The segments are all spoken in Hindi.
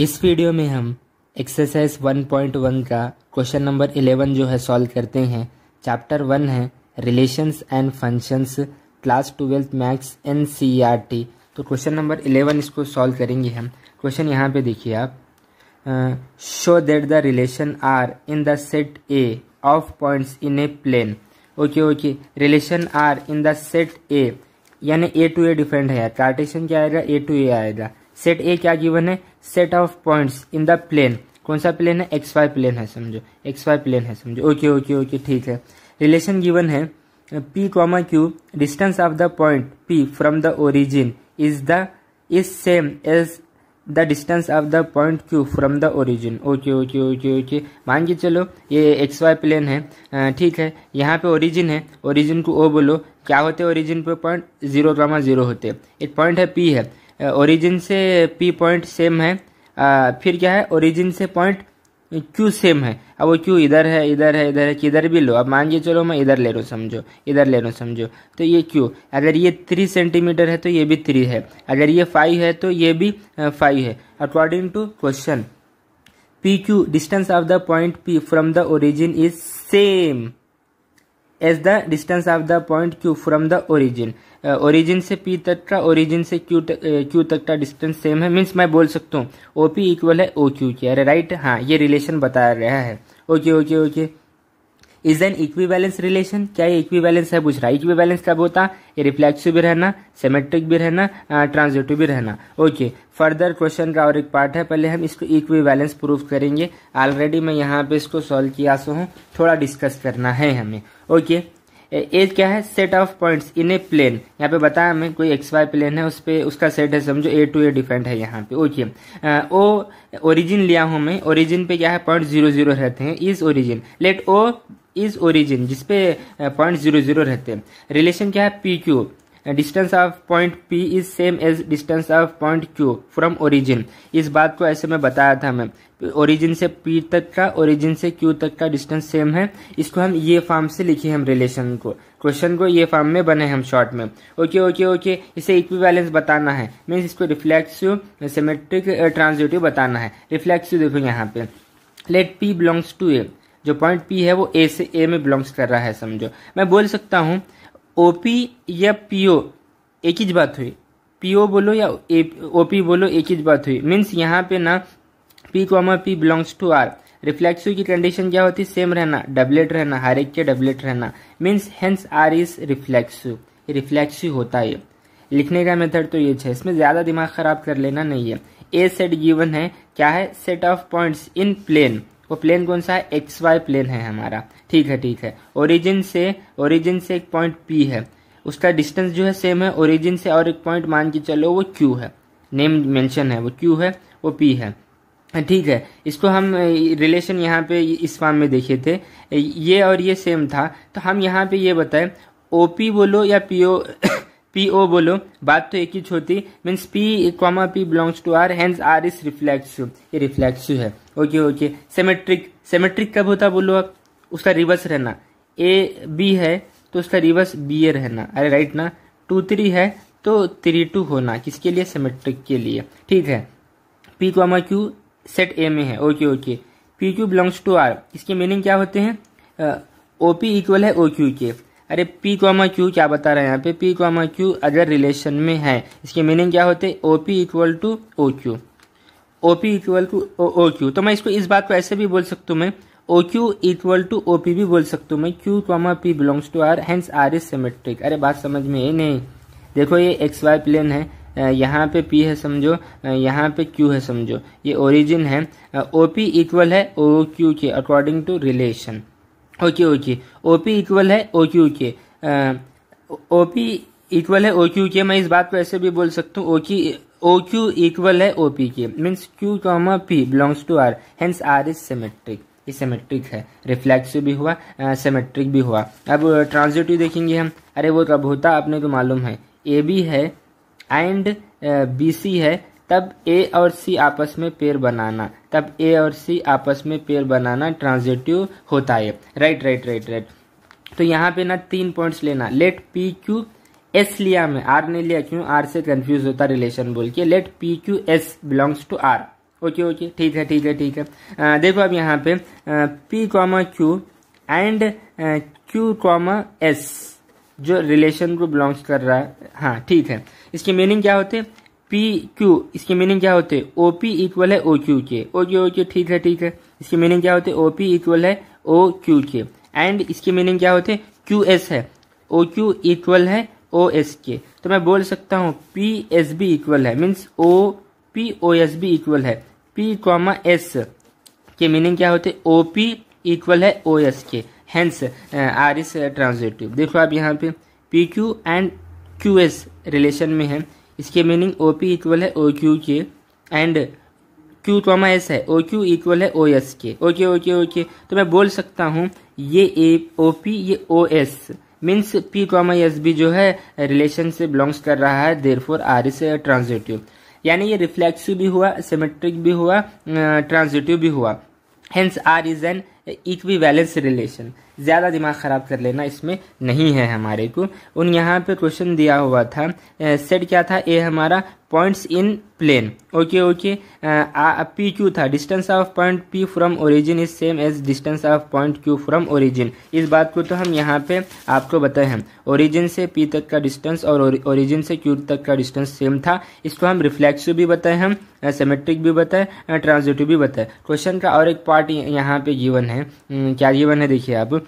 इस वीडियो में हम एक्सरसाइज 1.1 का क्वेश्चन नंबर 11 जो है सॉल्व करते हैं चैप्टर वन है relations and functions class twelfth maths N C R T तो क्वेश्चन नंबर 11 इसको सॉल्व करेंगे हम क्वेश्चन यहाँ पे देखिए आप show that the relation R in the set A of points in a plane okay okay relation R in the set A यानी ए टू ए डिफरेंट है कार्टेशन क्या आएगा ए टू ए आएगा सेट ए क्या गिवन है set of points in the plane कौन सा प्लेन है एक्स वाई प्लेन है समझो एक्स वाई प्लेन है समझो ओके ओके ओके ठीक है रिलेशन गिवन है P comma Q distance of the point P from the origin is the is same as the distance of the point Q from the origin okay okay okay okay मान के चलो ये एक्स वाई प्लेन है ठीक है यहाँ पे ओरिजिन है ओरिजिन को ओ बोलो क्या होते ओरिजिन पे पॉइंट जीरो कॉमा जीरो होते एक पॉइंट है पी है ओरिजिन से पी पॉइंट सेम है आ, फिर क्या है ओरिजिन से पॉइंट क्यू सेम है अब वो क्यू इधर है इधर है इधर है किधर भी लो अब मान के चलो मैं इधर ले रहा हूँ समझो इधर ले रहा हूँ समझो तो ये क्यू अगर ये थ्री सेंटीमीटर है तो ये भी थ्री है अगर ये फाइव है तो ये भी फाइव है according to question P Q distance of the point P from the origin is same as the distance of the point Q from the origin origin से पी तक का ओरिजिन से क्यू तक क्यू तक का डिस्टेंस सेम है मीन्स मैं बोल सकता हूँ ओ पी इक्वल है ओ क्यू के अरे राइट हाँ ये रिलेशन बता रहा है okay okay okay is an equivalence relation क्या ये इक्वी बैलेंस है पूछ रहा है इक्वी बैलेंस कब होता ये रिफ्लेक्सिव भी रहना सेमेट्रिक भी रहना ट्रांजिटिव भी रहना ओके फर्दर क्वेश्चन का और एक पार्ट है पहले हम इसको इक्वी बैलेंस प्रूफ करेंगे ऑलरेडी मैं यहाँ पे इसको सॉल्व किया सो हूँ थोड़ा डिस्कस करना है हमें ओके okay. एज क्या है set of points in a plane यहाँ पे बताया हमें कोई एक्स वाई प्लेन है उस पर उसका सेट है समझो ए टू ए डिफेंड है यहाँ पे ओके ओ ओरिजिन लिया हूँ मैं ओरिजिन पे क्या है पॉइंट जीरो जीरो रहते हैं is origin let O is origin जिसपे पॉइंट जीरो जीरो रहते हैं रिलेशन क्या है P Q distance of point P is same as distance of point Q from origin इस बात को ऐसे में बताया था मैं ओरिजिन से पी तक का ओरिजिन से क्यू तक का डिस्टेंस सेम है इसको हम ये फॉर्म से लिखे हम रिलेशन को क्वेश्चन को ये फॉर्म में बने हम शॉर्ट में ओके ओके ओके इसे इक्विवेलेंस बताना है मीन्स इसको रिफ्लेक्सिव सिमेट्रिक ट्रांजिटिव बताना है रिफ्लेक्सिव देखो यहाँ पे let P belongs to A जो पॉइंट पी है वो ए से ए में बिलोंग्स कर रहा है समझो मैं बोल सकता हूँ ओ पी या पी ओ एक ही बात हुई पीओ बोलो या ओपी बोलो एक ही बात हुई मीन्स यहाँ पे ना P comma P belongs to R reflexive की कंडीशन क्या होती है सेम रहना डबलेट रहना हर एक के डबलेट रहना means hence R is reflexive reflexive होता है लिखने का मेथड तो ये है इसमें ज़्यादा दिमाग खराब कर लेना नहीं है ए सेट गिवन है क्या है set of points in plane वो प्लेन कौन सा है एक्स वाई प्लेन है हमारा ठीक है ठीक है ओरिजिन से ओरिजिन से एक पॉइंट पी है उसका डिस्टेंस जो है सेम है ओरिजिन से और एक पॉइंट मान के चलो वो क्यू है नेम मेंशन है वो क्यू है वो पी है हाँ, ठीक है इसको हम रिलेशन यहाँ पे इस फॉर्म में देखे थे ये और ये सेम था तो हम यहाँ पे ये बताएं ओ पी बोलो या पी ओ पी ओ बोलो बात तो एक ही छोटी means P comma P belongs to R hence R is reflex ये रिफ्लेक्स है ओके ओके सेमेट्रिक सेमेट्रिक कब होता बोलो आप उसका रिवर्स रहना ए बी है तो उसका रिवर्स बी ए रहना अरे राइट ना टू थ्री है तो थ्री टू होना किसके लिए सेमेट्रिक के लिए ठीक है P comma Q set A में है okay okay P Q belongs to R इसके मीनिंग क्या होते हैं ओ पी इक्वल है ओ क्यू के अरे पी कॉमा क्यू क्या बता रहे हैं यहाँ पे P comma Q other relation में है इसके मीनिंग क्या होते हैं O P equal to O Q O P equal to O Q तो मैं इसको इस बात को ऐसे भी बोल सकता हूँ मैं O Q equal to O P भी बोल सकता हूँ मैं Q comma P belongs to R hence R is symmetric अरे बात समझ में ही नहीं देखो ये एक्स वाई प्लेन है यहाँ पे पी है समझो यहाँ पे क्यू है समझो ये ओरिजिन है ओ पी इक्वल है ओ क्यू के according to relation okay okay O P equal है ओ क्यू के ओ पी इक्वल है ओ क्यू के मैं इस बात को ऐसे भी बोल सकता हूँ ओ की ओ क्यू इक्वल है ओ पी के means Q comma P belongs to R hence R is symmetric ये सिमेट्रिक है रिफ्लेक्सिव भी हुआ सिमेट्रिक भी हुआ अब ट्रांजिटिव देखेंगे हम अरे वो कब होता आपने तो मालूम है ए बी है एंड बी सी है तब ए और सी आपस में पेयर बनाना तब ए और सी आपस में पेयर बनाना ट्रांजिटिव होता है राइट राइट राइट राइट तो यहाँ पे ना तीन पॉइंट्स लेना लेट पी क्यू एस लिया मैं आर ने लिया क्यों आर से कंफ्यूज होता रिलेशन बोल के let P Q S belongs to R okay okay ठीक है ठीक है ठीक है आ, uh, देखो अब यहाँ पे P comma Q and Q comma S जो रिलेशन को बिलोंग्स कर रहा है हाँ ठीक है इसके मीनिंग क्या होते हैं पी क्यू इसके मीनिंग क्या होते हैं ओ पी इक्वल है ओ क्यू के ओ क्यू ओ क्यू ठीक है ठीक है इसके मीनिंग क्या होते हैं ओ पी इक्वल है ओ क्यू के एंड इसके मीनिंग क्या होते हैं क्यू एस है ओ क्यू इक्वल है ओ एस के तो मैं बोल सकता हूँ पी एस बी इक्वल है means O P O S B equal है पी कॉमा एस के मीनिंग क्या होते ओ पी इक्वल है ओ एस के हैंस आर इज ट्रांजिटिव देखो आप यहाँ पे P Q and Q S relation में है इसके मीनिंग ओ पी इक्वल है ओ क्यू के एंड क्यू कॉमा एस है ओ क्यू इक्वल है ओ एस के ओके ओके ओके तो मैं बोल सकता हूँ ये ए ओ पी ये O S means P comma S भी जो है रिलेशन से बिलोंग्स कर रहा है therefore R is transitive यानी ये रिफ्लेक्सिव भी हुआ सिमेट्रिक भी हुआ ट्रांजेटिव uh, भी हुआ hence R is an equivalence relation ज़्यादा दिमाग ख़राब कर लेना इसमें नहीं है हमारे को उन यहाँ पे क्वेश्चन दिया हुआ था सेट क्या था ए हमारा points in plane okay okay P Q था distance of point P from origin is same as distance of point Q from origin इस बात को तो हम यहाँ पे आपको बताए हैं ओरिजिन से पी तक का डिस्टेंस और ओरिजिन से क्यू तक का डिस्टेंस सेम था इसको हम रिफ्लेक्सिव भी बताए हम सेमेट्रिक भी बताए ट्रांजिटिव भी बताए क्वेश्चन का और एक पार्ट यहाँ पे गिवन है है क्या दिए है देखिए आप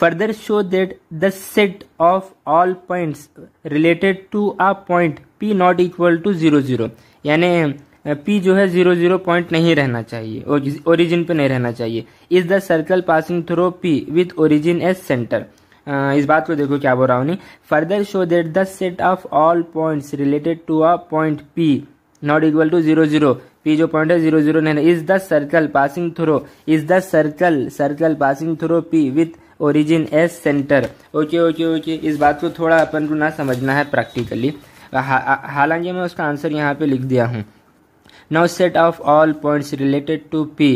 further show that the set of all points related to a point P not equal to zero zero यानी पी जो है जीरो जीरो पॉइंट नहीं रहना चाहिए ओरिजिन पे नहीं रहना चाहिए is the circle passing through P with origin as centre इस बात को देखो क्या बोल रहा हूँ further show that the set of all points related to a point P not equal to zero zero P जो पॉइंट है zero zero nine is the circle passing through is the circle circle passing through P with origin as centre okay okay okay इस बात को थोड़ा अपन को ना समझना है प्रैक्टिकली हालांकि मैं उसका आंसर यहाँ पे लिख दिया हूँ now set of all points related to P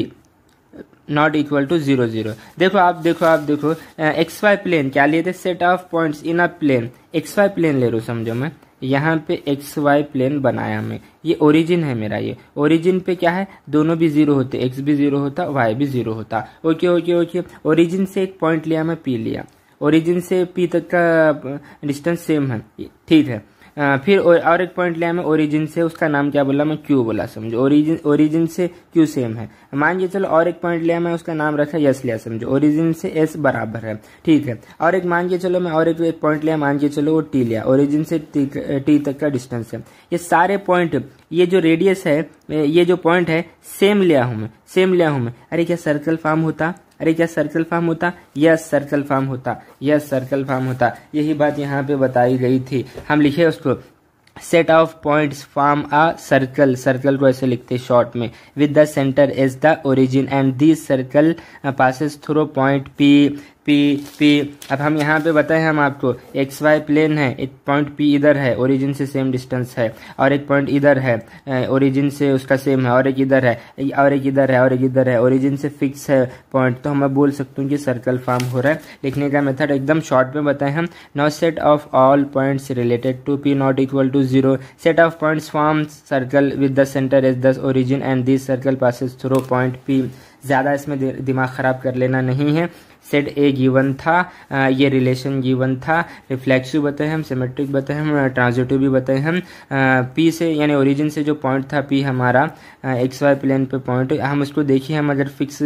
not equal to zero zero देखो आप देखो आप देखो एक्स वाई प्लेन क्या लिए थे set of points in a plane X Y plane ले रहा हूँ समझो मैं यहाँ पे एक्स वाई प्लेन बनाया मैं ये ओरिजिन है मेरा ये ओरिजिन पे क्या है दोनों भी जीरो होते एक्स भी जीरो होता वाई भी जीरो होता ओके ओके ओके ओरिजिन से एक पॉइंट लिया मैं पी लिया ओरिजिन से पी तक का डिस्टेंस सेम है ठीक है फिर और एक पॉइंट लिया मैं ओरिजिन से उसका नाम क्या बोला मैं क्यू बोला समझो ओरिजिन ओरिजिन से क्यू सेम है मान लीजिए चलो और एक पॉइंट लिया मैं उसका नाम रखा यस लिया समझो ओरिजिन से एस बराबर है ठीक है और एक मान के चलो मैं और एक, एक पॉइंट लिया मान के चलो वो टी लिया ओरिजिन से टी, टी तक का डिस्टेंस है ये सारे पॉइंट ये जो रेडियस है ये जो पॉइंट है सेम लिया हूं मैं सेम लिया हूं मैं अरे क्या सर्कल फॉर्म होता अरे क्या सर्कल फार्म होता यस सर्कल फार्म होता यस सर्कल फार्म होता यही बात यहाँ पे बताई गई थी हम लिखे उसको set of points form a circle circle को ऐसे लिखते शॉर्ट में with the centre is the origin and this circle passes through point P P P अब हम यहाँ पे बताएं हम आपको एक्स वाई प्लेन है एक पॉइंट पी इधर है ओरिजिन से सेम डिस्टेंस है और एक पॉइंट इधर है ओरिजिन से उसका सेम है और एक इधर है और एक इधर है और एक इधर है ओरिजिन से फिक्स है पॉइंट तो हम बोल सकते हैं कि सर्कल फॉर्म हो रहा है लिखने का मेथड एकदम शॉर्ट में बताएं हम no set of all points related to P not equal to zero set of points form circle with the centre is this origin and this circle passes through point P ज़्यादा इसमें दिमाग ख़राब कर लेना नहीं है सेट ए गिवन था ये रिलेशन गिवन था रिफ्लेक्सिव बताए हम सिमेट्रिक बताए हम ट्रांजिटिव भी बताए हम पी से यानी ओरिजिन से जो पॉइंट था पी हमारा एक्स वाई प्लेन पे पॉइंट हम उसको देखिए हम अगर फिक्स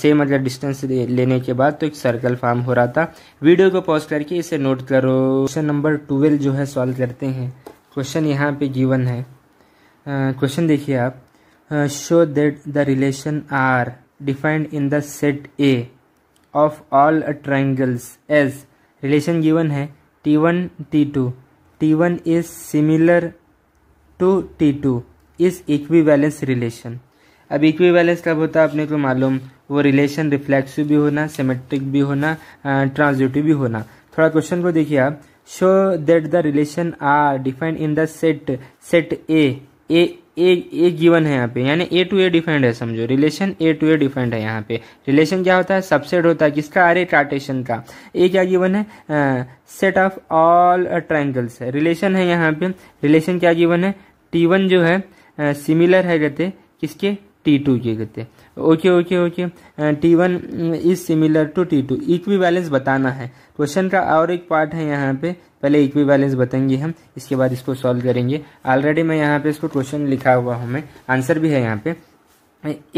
सेम मतलब डिस्टेंस लेने के बाद तो एक सर्कल फॉर्म हो रहा था वीडियो को पॉज करके इसे नोट करो क्वेश्चन नंबर ट्वेल्व जो है सॉल्व करते हैं क्वेश्चन यहाँ पे गिवन है क्वेश्चन देखिए आप uh, show that the relation R defined in the set A of all triangles as relation given है T1 T2 T1 is similar to T2 is equivalence relation अब इक्विवेलेंस कब होता है अपने को मालूम वो रिलेशन रिफ्लेक्सिव भी होना सिमेट्रिक भी होना ट्रांजिटिव भी होना थोड़ा क्वेश्चन को देखिए आप show that the relation R defined in the set set A A A A given है यहाँ पे यानी ए टू ए डिफाइंड है समझो relation A to A defined है यहाँ पे रिलेशन क्या होता है सबसेट होता है किसका अरे कार्टेशन का ए क्या गिवन है सेट ऑफ ऑल ट्राइंगल्स है रिलेशन है यहाँ पे रिलेशन क्या गिवन है टी वन जो है सिमिलर है कहते किसके टी टू के कहते okay okay okay T one is similar to T two equivalence बताना है क्वेश्चन का और एक पार्ट है यहाँ पे पहले इक्वी बैलेंस बताएंगे हम इसके बाद इसको सॉल्व करेंगे ऑलरेडी मैं यहाँ पे इसको क्वेश्चन लिखा हुआ हूँ मैं आंसर भी है यहाँ पे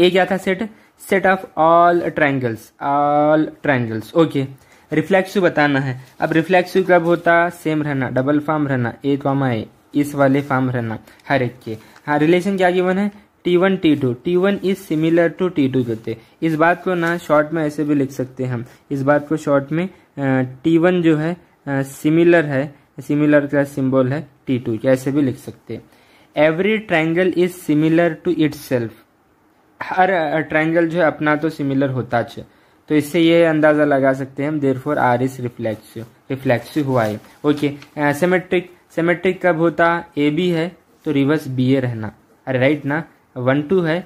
ए क्या था set set of all triangles all triangles okay reflexive बताना है अब रिफ्लेक्सिव कब होता सेम रहना डबल फॉर्म रहना ए कॉमा ए इस वाले फॉर्म रहना हर एक के हाँ रिलेशन क्या गिवन है T one T two T one is similar to T two कहते इस बात को ना शॉर्ट में ऐसे भी लिख सकते हैं हम इस बात को शॉर्ट में टी वन जो है सिमिलर है सिमिलर का सिंबल है टी टू ऐसे भी लिख सकते हैं every triangle is similar to self हर ट्राइंगल जो है अपना तो सिमिलर होता है तो इससे ये अंदाज़ा लगा सकते हैं हम therefore R is reflexive reflexive हुआ है ओके सेमेट्रिक सेमेट्रिक कब होता ए बी है तो रिवर्स बी ए रहना अरे राइट ना वन टू है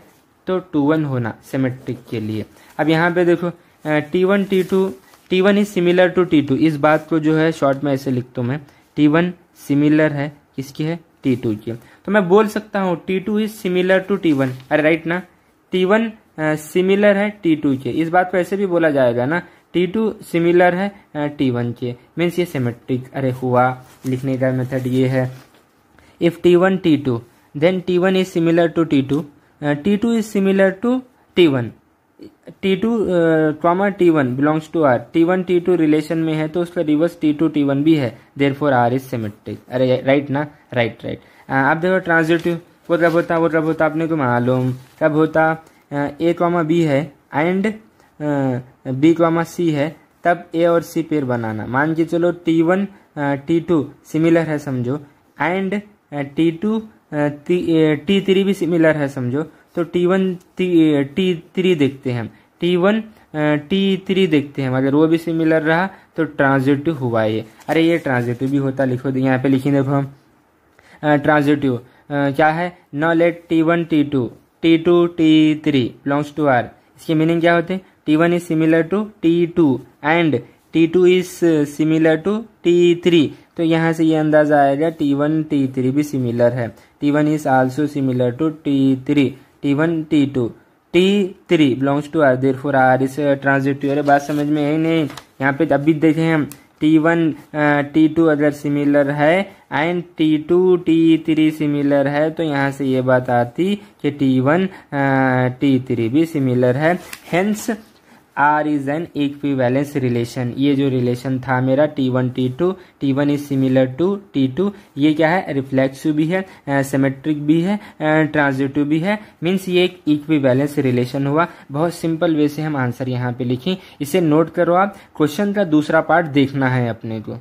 तो टू वन होना सिमेट्रिक के लिए अब यहाँ पे देखो T one T two T one is similar to T two इस बात को जो है शॉर्ट में ऐसे लिखता हूँ मैं टी वन सिमिलर है किसकी है टी टू की तो मैं बोल सकता हूँ T two is similar to T one अरे राइट ना टी वन सिमिलर है टी टू के इस बात को ऐसे भी बोला जाएगा ना टी टू सिमिलर है टी वन के मीन्स ये सिमेट्रिक अरे हुआ लिखने का मेथड ये है if T one T two then t1 is similar to t2 uh, t2 is similar to t1 t2 comma T one belongs to R T one T two relation में है तो उसका reverse T two T one भी है therefore R is symmetric अरे राइट ना राइट राइट uh, आप देखो ट्रांजिटिव वो कब होता वो कब होता आपने को मालूम कब होता ए कॉमा बी है एंड बी कॉमा सी है तब ए और सी पेयर बनाना मान के चलो T one T two similar है समझो and T two T three भी सिमिलर है समझो तो टी वन टी थ्री देखते हैं टी वन टी थ्री देखते हैं अगर वो भी सिमिलर रहा तो ट्रांजिटिव हुआ ये अरे ये ट्रांजिटिव भी होता लिखो तो यहाँ पे लिखी देखो हम ट्रांजिटिव क्या है न let T one T two T two T three belongs to R इसके मीनिंग क्या होते हैं T one is similar to T two and T two is similar to T three तो यहाँ से ये यह अंदाज़ा आएगा टी वन टी थ्री भी सिमिलर है T1 is also similar to T3. T1, T2. T3 belongs to R. Therefore, R is transitive. अरे बात समझ में आई नहीं यहाँ पे अभी देखे हम T1, T2 अगर टू सिमिलर है and T2, T3 T similar है तो यहाँ से ये बात आती कि T1, T3 भी सिमिलर है Hence R is an equivalence relation ये जो रिलेशन था मेरा T one T two T one is similar to T two ये क्या है रिफ्लेक्सिव भी है सिमेट्रिक भी है ट्रांजिटिव भी है मीन्स ये एक इक्विवेलेंस रिलेशन हुआ बहुत सिंपल वे से हम आंसर यहाँ पे लिखें इसे नोट करो आप क्वेश्चन का दूसरा पार्ट देखना है अपने को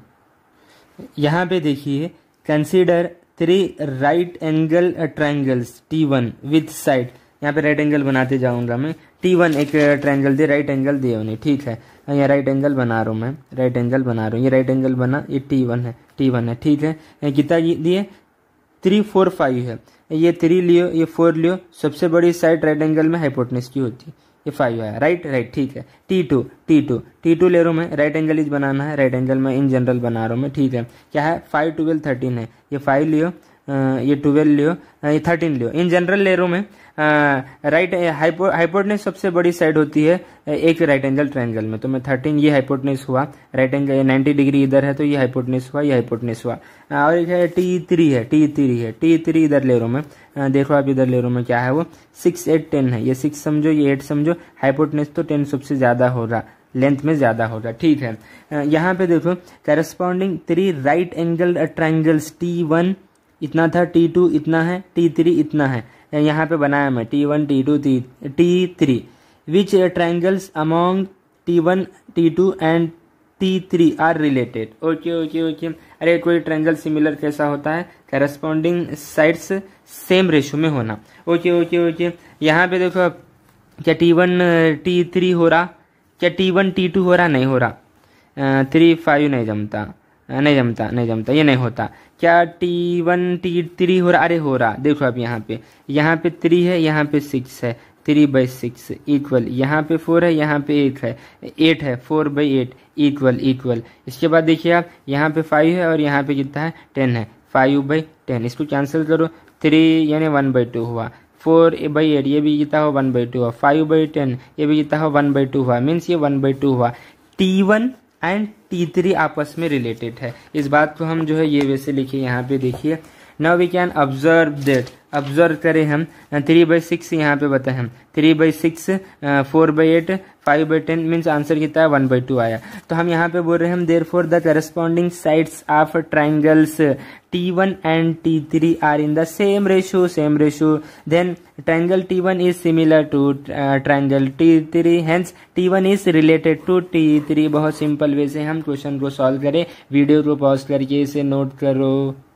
यहाँ पे देखिए consider three right angle triangles T one with side यहाँ पे राइट एंगल बनाते जाऊंगा मैं टी वन एक ट्रायंगल दे राइट एंगल दिए उन्हें ठीक है यहाँ राइट एंगल बना रहा हूँ मैं राइट एंगल बना रहा हूँ ये राइट एंगल बना ये टी वन है टी वन है ठीक है यहाँ कितना दिए थ्री फोर फाइव है ये थ्री लियो ये फोर लियो सबसे बड़ी साइड राइट एंगल में हाइपोटनेस की होती है ये फाइव है राइट राइट ठीक है T two T two T two ले रहा हूँ मैं राइट एंगल इज बनाना है राइट एंगल में इन जनरल बना रहा हूँ मैं ठीक है क्या है फाइव ट्वेल्व थर्टीन है ये फाइव लियो ये ट्वेल्व लियो ये थर्टीन लियो इन जनरल लेयरों में राइट हाइपोटनेस सबसे बड़ी साइड होती है एक राइट एंगल ट्रायंगल में तो मैं थर्टीन ये हाइपोटनेस हुआ राइट एंगल नाइन्टी डिग्री इधर है तो ये हाइपोटनेस हुआ ये हाइपोटनेस हुआ और एक है टी थ्री है टी थ्री है टी थ्री इधर लेयरों में देखो आप इधर लेयरों में क्या है वो सिक्स एट टेन है ये सिक्स समझो ये एट समझो हाइपोटनेस तो टेन सबसे ज़्यादा हो रहा लेंथ में ज़्यादा होगा ठीक है यहाँ पे देखो corresponding three right angle triangles T one इतना था टी टू इतना है टी थ्री इतना है यहाँ पे बनाया मैं T one T two T T three which triangles among T one T two and T three are related okay okay okay अरे कोई ट्राइंगल सिमिलर कैसा होता है करस्पॉन्डिंग साइड्स सेम रेशो में होना ओके ओके ओके यहाँ पे देखो क्या टी वन टी थ्री हो रहा क्या टी वन टी टू हो रहा नहीं हो रहा थ्री फाइव नहीं जमता नहीं जमता नहीं जमता ये नहीं होता क्या टी वन टी थ्री हो रहा अरे हो रहा देखो आप यहाँ पे यहाँ पे थ्री है यहाँ पे सिक्स है थ्री बाई सिक्स इक्वल यहाँ पे फोर है यहाँ पे एट है एट है four by eight equal equal इसके बाद देखिए आप यहाँ पे फाइव है और यहाँ पे कितना है टेन है फाइव बाई टेन इसको कैंसिल करो थ्री यानी वन बाई टू हुआ फोर बाई एट ये भी जीता हुआ वन बाई टू हुआ फाइव बाई टेन ये भी जीता हुआ वन बाई टू हुआ मीन्स ये वन बाई टू हुआ T one and T three आपस में रिलेटेड है इस बात को हम जो है ये वैसे लिखिए यहाँ पे देखिए now we can observe that observe करें हम थ्री बाई सिक्स यहाँ पे बताएं हम three by six four by eight five by ten means answer कितना है वन बाई टू आया तो हम यहाँ पे बोल रहे हैं हम therefore the corresponding sides of triangles T one and T three are in the same ratio same ratio then triangle T one is similar to triangle T three hence T one is related to T three बहुत सिंपल वे से हम क्वेश्चन को सॉल्व करें वीडियो को पॉज करके इसे नोट करो